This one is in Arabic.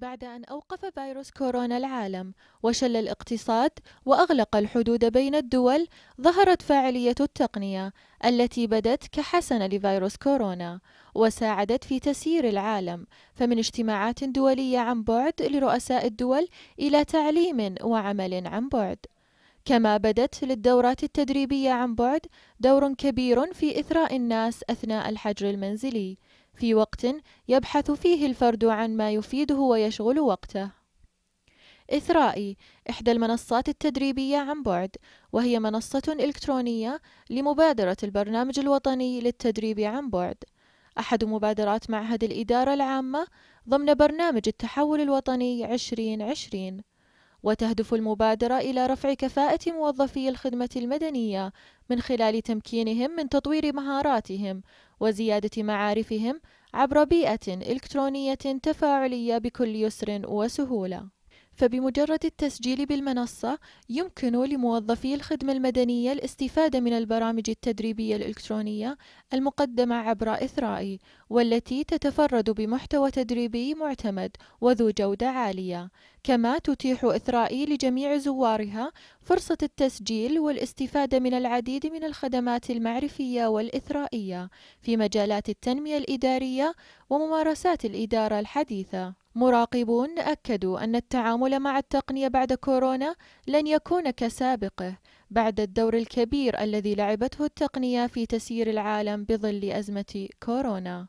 بعد أن أوقف فيروس كورونا العالم وشل الاقتصاد وأغلق الحدود بين الدول ظهرت فاعلية التقنية التي بدت كحسنة لفيروس كورونا وساعدت في تسيير العالم فمن اجتماعات دولية عن بعد لرؤساء الدول إلى تعليم وعمل عن بعد كما بدت للدورات التدريبية عن بعد دور كبير في إثراء الناس أثناء الحجر المنزلي، في وقت يبحث فيه الفرد عن ما يفيده ويشغل وقته. إثرائي إحدى المنصات التدريبية عن بعد، وهي منصة إلكترونية لمبادرة البرنامج الوطني للتدريب عن بعد، أحد مبادرات معهد الإدارة العامة ضمن برنامج التحول الوطني 2020. وتهدف المبادرة إلى رفع كفاءة موظفي الخدمة المدنية من خلال تمكينهم من تطوير مهاراتهم وزيادة معارفهم عبر بيئة إلكترونية تفاعلية بكل يسر وسهولة فبمجرد التسجيل بالمنصة يمكن لموظفي الخدمة المدنية الاستفادة من البرامج التدريبية الإلكترونية المقدمة عبر إثرائي والتي تتفرد بمحتوى تدريبي معتمد وذو جودة عالية كما تتيح إثرائي لجميع زوارها فرصة التسجيل والاستفادة من العديد من الخدمات المعرفية والإثرائية في مجالات التنمية الإدارية وممارسات الإدارة الحديثة مراقبون أكدوا أن التعامل مع التقنية بعد كورونا لن يكون كسابقه بعد الدور الكبير الذي لعبته التقنية في تسيير العالم بظل أزمة كورونا